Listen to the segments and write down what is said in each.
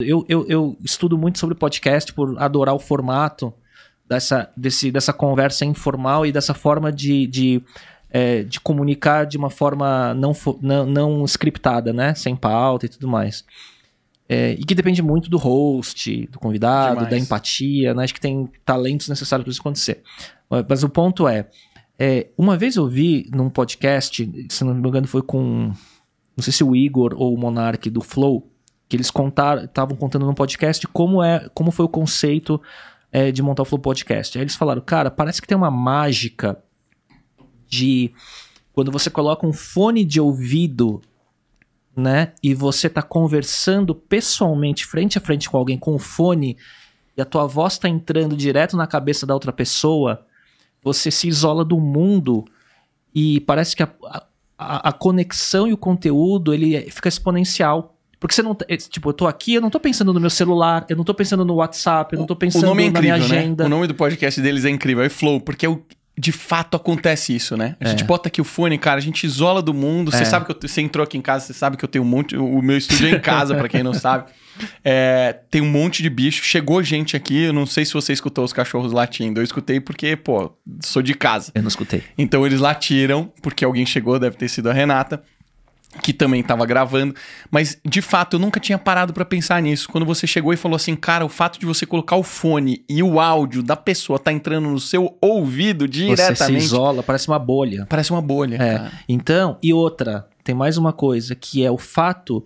Eu, eu, eu estudo muito sobre podcast por adorar o formato dessa, desse, dessa conversa informal e dessa forma de, de, é, de comunicar de uma forma não, não, não scriptada, né? Sem pauta e tudo mais. É, e que depende muito do host, do convidado, Demais. da empatia, né? Acho que tem talentos necessários para isso acontecer. Mas o ponto é, é, uma vez eu vi num podcast, se não me engano foi com, não sei se o Igor ou o Monark do Flow, que eles contaram, estavam contando no podcast como é, como foi o conceito é, de montar o Flow Podcast. Aí eles falaram, cara, parece que tem uma mágica de quando você coloca um fone de ouvido, né, e você tá conversando pessoalmente, frente a frente com alguém com o fone, e a tua voz tá entrando direto na cabeça da outra pessoa, você se isola do mundo e parece que a, a, a conexão e o conteúdo ele fica exponencial porque você não. Tá, tipo, eu tô aqui, eu não tô pensando no meu celular, eu não tô pensando no WhatsApp, eu não tô pensando o nome é incrível, na minha né? agenda. Né? O nome do podcast deles é incrível, é Flow, porque eu, é de fato acontece isso, né? A é. gente bota aqui o fone, cara, a gente isola do mundo. Você é. sabe que eu, você entrou aqui em casa, você sabe que eu tenho um monte. O meu estúdio é em casa, para quem não sabe. É, tem um monte de bicho. Chegou gente aqui, eu não sei se você escutou os cachorros latindo. Eu escutei porque, pô, sou de casa. Eu não escutei. Então eles latiram, porque alguém chegou, deve ter sido a Renata que também estava gravando, mas de fato eu nunca tinha parado para pensar nisso. Quando você chegou e falou assim, cara, o fato de você colocar o fone e o áudio da pessoa tá entrando no seu ouvido diretamente, você se isola, parece uma bolha. Parece uma bolha. É. Cara. Então, e outra, tem mais uma coisa que é o fato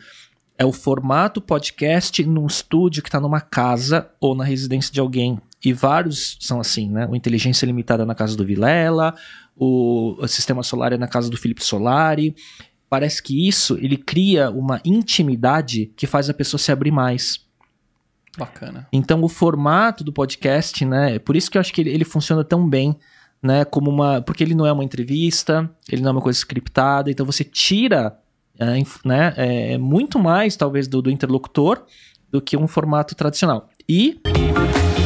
é o formato podcast num estúdio que está numa casa ou na residência de alguém. E vários são assim, né? O Inteligência Limitada na casa do Vilela, o, o Sistema Solar é na casa do Felipe Solari. Parece que isso ele cria uma intimidade que faz a pessoa se abrir mais. Bacana. Então o formato do podcast, né? É por isso que eu acho que ele, ele funciona tão bem, né? Como uma. Porque ele não é uma entrevista, ele não é uma coisa scriptada, então você tira é, né, é, é, muito mais, talvez, do, do interlocutor do que um formato tradicional. E.